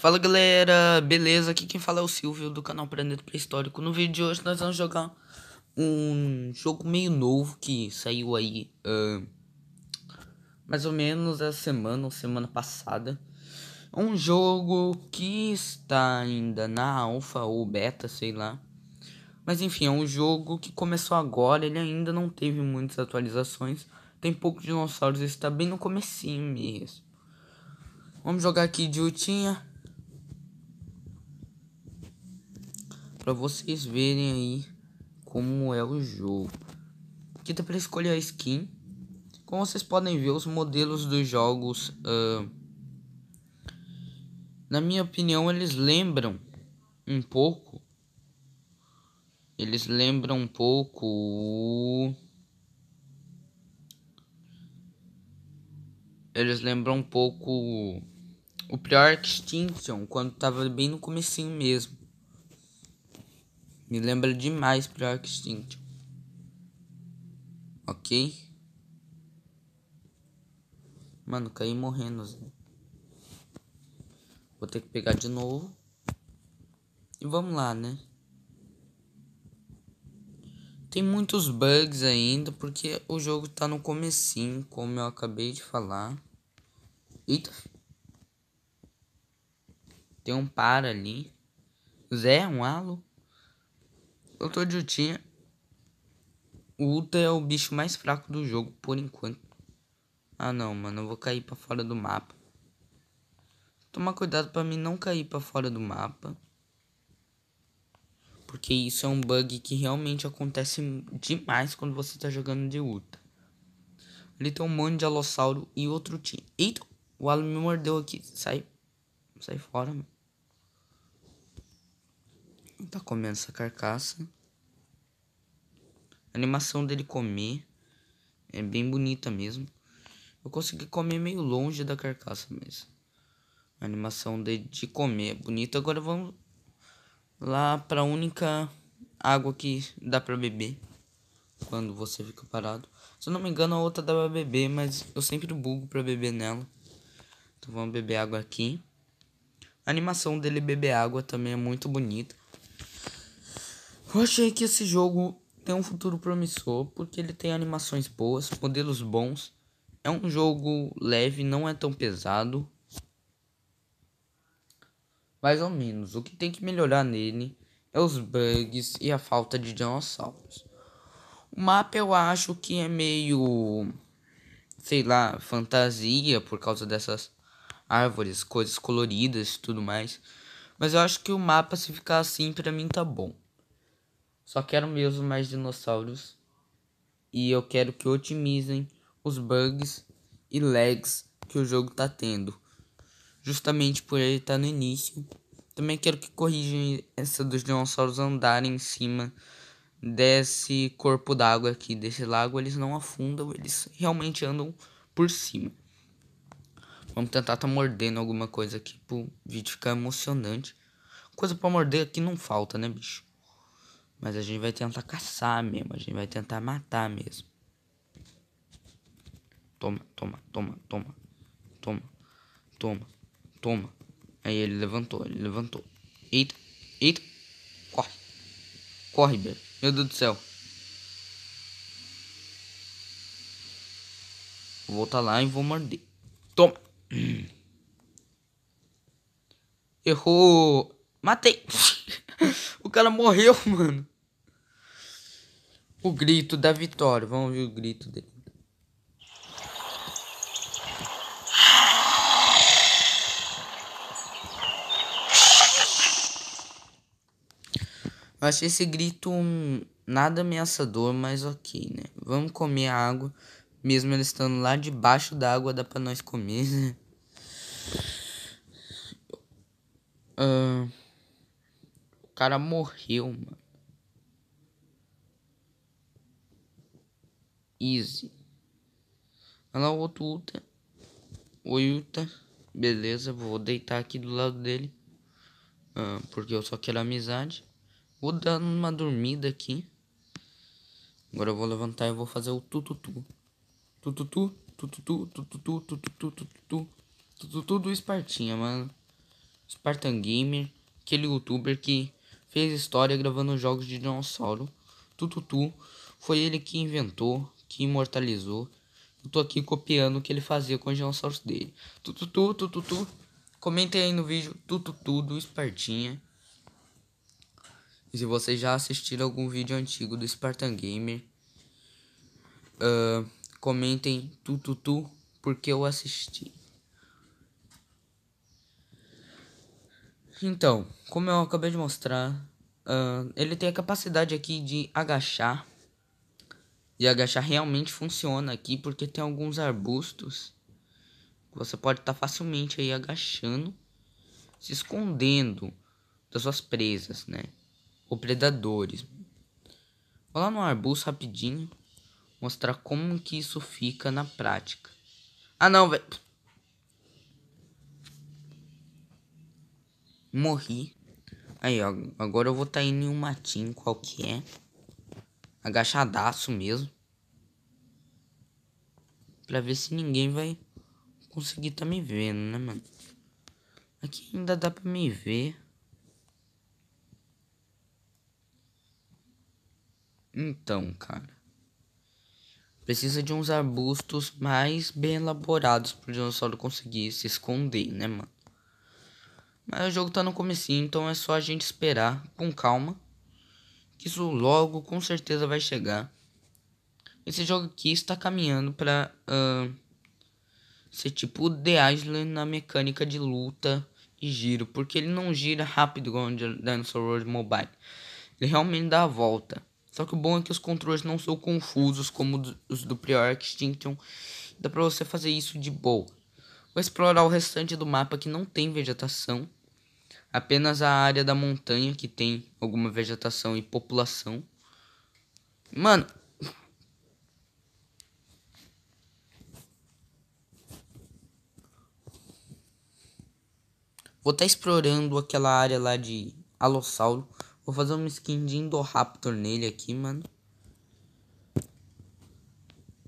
Fala galera, beleza? Aqui quem fala é o Silvio do canal Planeta Pré-Histórico. No vídeo de hoje nós vamos jogar um jogo meio novo que saiu aí uh, mais ou menos essa semana ou semana passada. É um jogo que está ainda na alfa ou beta, sei lá. Mas enfim, é um jogo que começou agora, ele ainda não teve muitas atualizações. Tem pouco dinossauros, está bem no comecinho mesmo. Vamos jogar aqui de Utinha. para vocês verem aí como é o jogo. Aqui dá tá para escolher a skin. Como vocês podem ver, os modelos dos jogos, uh, na minha opinião, eles lembram um pouco. Eles lembram um pouco o... Eles lembram um pouco o Prior Extinction, quando tava bem no comecinho mesmo. Me lembra demais Prior Extinct. Ok? Mano, caí morrendo. Vou ter que pegar de novo. E vamos lá, né? Tem muitos bugs ainda, porque o jogo tá no comecinho, como eu acabei de falar. Eita. Tem um para ali. Zé, um halo. Doutor Jutinha. O Ulta é o bicho mais fraco do jogo por enquanto. Ah não, mano, eu vou cair para fora do mapa. Tomar cuidado para mim não cair para fora do mapa. Porque isso é um bug que realmente acontece demais quando você tá jogando de Ulta. Ele tem um monte de alossauro e outro time. Eita, o Alan me mordeu aqui. Sai. Sai fora, mano tá comendo essa carcaça. A animação dele comer é bem bonita mesmo. Eu consegui comer meio longe da carcaça mesmo. A animação dele de comer é bonita. Agora vamos lá para a única água que dá para beber quando você fica parado. Se eu não me engano, a outra dá pra beber, mas eu sempre bugo pra beber nela. Então vamos beber água aqui. A animação dele beber água também é muito bonita. Eu achei que esse jogo tem um futuro promissor porque ele tem animações boas, modelos bons. É um jogo leve, não é tão pesado. Mais ou menos. O que tem que melhorar nele é os bugs e a falta de dinossauros. O mapa eu acho que é meio. sei lá, fantasia por causa dessas árvores, coisas coloridas e tudo mais. Mas eu acho que o mapa, se ficar assim, pra mim tá bom. Só quero mesmo mais dinossauros. E eu quero que otimizem os bugs e lags que o jogo tá tendo. Justamente por ele estar tá no início. Também quero que corrijam essa dos dinossauros andarem em cima desse corpo d'água aqui, desse lago. Eles não afundam, eles realmente andam por cima. Vamos tentar tá mordendo alguma coisa aqui pro vídeo ficar emocionante. Coisa para morder aqui não falta, né, bicho? Mas a gente vai tentar caçar mesmo, a gente vai tentar matar mesmo. Toma, toma, toma, toma, toma, toma, toma. Aí ele levantou, ele levantou. Eita, eita, corre, corre, velho. Meu Deus do céu. Vou voltar lá e vou morder. Toma. Errou. Matei. o cara morreu, mano. O grito da vitória. Vamos ver o grito dele. Eu achei esse grito um, nada ameaçador, mas ok, né? Vamos comer a água, mesmo ele estando lá debaixo da água, dá pra nós comer, né? Uh, o cara morreu, mano. Easy. Olha lá o outro Uta, O Beleza, vou deitar aqui do lado dele. Ah, porque eu só quero amizade. Vou dar uma dormida aqui. Agora eu vou levantar e vou fazer o tututu. Tututu, tututu, tututu, tututu, tututu. Tututu do Espartinha, mano. Spartan Gamer. Aquele youtuber que fez história gravando jogos de dinossauro. Tututu. Foi ele que inventou que imortalizou. Eu tô aqui copiando o que ele fazia com os dinossauros dele. Tu, tu, tu, tu, tu, tu. Comentem aí no vídeo tu, tu, tu do Espartinha. E se vocês já assistiram algum vídeo antigo do Spartan Gamer, uh, comentem tu, tu, tu, porque eu assisti. Então, como eu acabei de mostrar, uh, ele tem a capacidade aqui de agachar e agachar realmente funciona aqui porque tem alguns arbustos que você pode estar tá facilmente aí agachando, se escondendo das suas presas, né? Ou predadores. Vou lá no arbusto rapidinho mostrar como que isso fica na prática. Ah, não, velho. Morri. Aí, ó. Agora eu vou estar tá indo em um matinho qualquer. É agachadaço mesmo. Pra ver se ninguém vai conseguir tá me vendo, né, mano? Aqui ainda dá pra me ver. Então, cara. Precisa de uns arbustos mais bem elaborados pro dinossauro conseguir se esconder, né, mano? Mas o jogo tá no comecinho, então é só a gente esperar com calma que isso logo com certeza vai chegar. Esse jogo aqui está caminhando para uh, ah, ser tipo o The Island na mecânica de luta e giro, porque ele não gira rápido igual o Dinosaur World Mobile. Ele realmente dá a volta. Só que o bom é que os controles não são confusos como os do Prior Extinction. Dá pra você fazer isso de boa. Vou explorar o restante do mapa que não tem vegetação. Apenas a área da montanha que tem alguma vegetação e população. Mano. Vou estar tá explorando aquela área lá de Alossauro. Vou fazer uma skin de Indoraptor nele aqui, mano.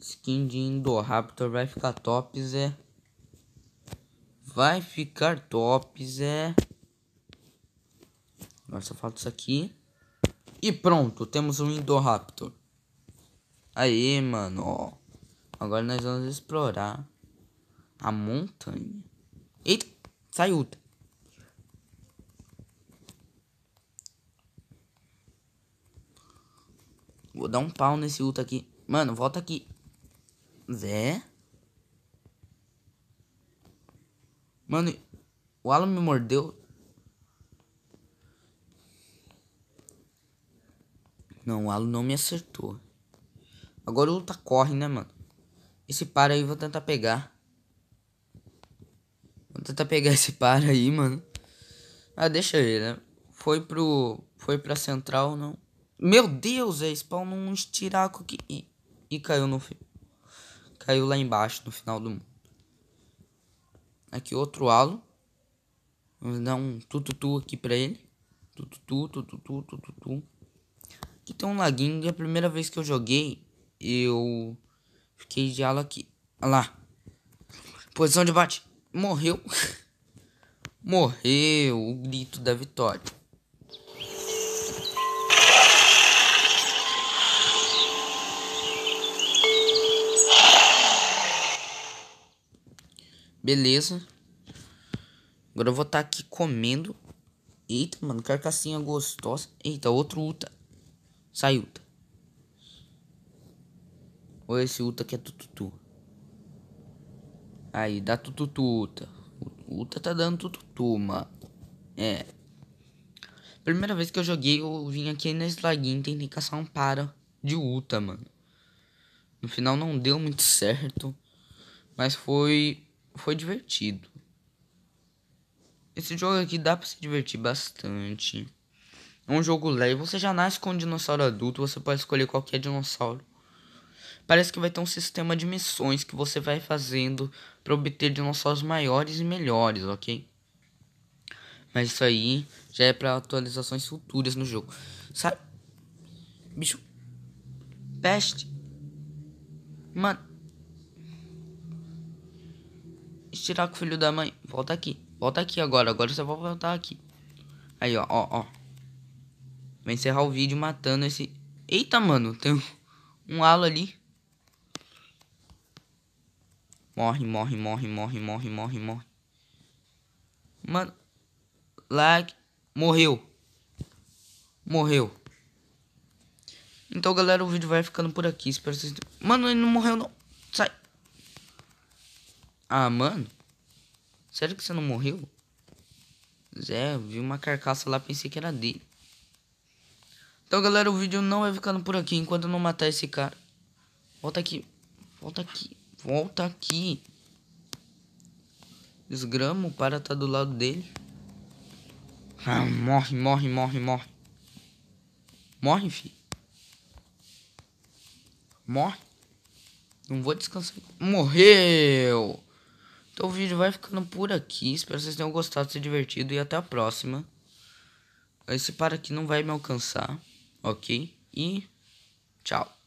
Skin de Indoraptor vai ficar top, Zé. Vai ficar top, Zé. Agora só falta isso aqui. E pronto, temos um Indoraptor. Aí, mano, ó. Agora nós vamos explorar a montanha. Eita, saiu. Vou dar um pau nesse Uta aqui. Mano, volta aqui. Zé? Mano, o Alan me mordeu. Não, o Alo não me acertou. Agora o Luta tá corre, né, mano? Esse para aí, vou tentar pegar. Vou tentar pegar esse para aí, mano. Ah, deixa ele, né? Foi pro... Foi pra central, não. Meu Deus, é spawn um estiraco aqui. E, e caiu no... Caiu lá embaixo, no final do mundo. Aqui outro alo. Vamos dar um tututu aqui pra ele. Tututu, tututu, tututu que tem um laguinho. E a primeira vez que eu joguei, eu fiquei de ala aqui. Olha lá. Posição de bate. Morreu. Morreu o grito da vitória. Beleza. Agora eu vou estar tá aqui comendo. Eita, mano, carcassinha gostosa. Eita, outro Uta. Sai, Uta. Ou esse Uta que é tututu. Aí, dá tututu, Uta. Uta tá dando tututu, mano. É. Primeira vez que eu joguei, eu vim aqui nesse laguinho e tentei caçar um para de Uta, mano. No final não deu muito certo. Mas foi... Foi divertido. Esse jogo aqui dá pra se divertir bastante. É um jogo leve. Você já nasce com um dinossauro adulto, você pode escolher qualquer dinossauro. Parece que vai ter um sistema de missões que você vai fazendo para obter dinossauros maiores e melhores, ok? Mas isso aí já é para atualizações futuras no jogo. Sabe? Bicho. Peste. Mano. Estirar com o filho da mãe. Volta aqui. Volta aqui agora. Agora você vai voltar aqui. Aí, ó, ó, ó. Vai encerrar o vídeo matando esse... Eita, mano, tem um halo ali. Morre, morre, morre, morre, morre, morre, morre. Mano. Lag. Morreu. Morreu. Então, galera, o vídeo vai ficando por aqui. Espero vocês... Mano, ele não morreu, não. Sai. Ah, mano. Sério que você não morreu? Zé, vi uma carcaça lá, pensei que era dele. Então, galera, o vídeo não vai ficando por aqui enquanto eu não matar esse cara. Volta aqui. Volta aqui. Volta aqui. Desgrama, o para tá do lado dele. Ah, morre, morre, morre, morre. Morre, filho. Morre. Não vou descansar. Morreu! Então o vídeo vai ficando por aqui. Espero que vocês tenham gostado, se divertido e até a próxima. Esse para aqui não vai me alcançar. Ok? E tchau.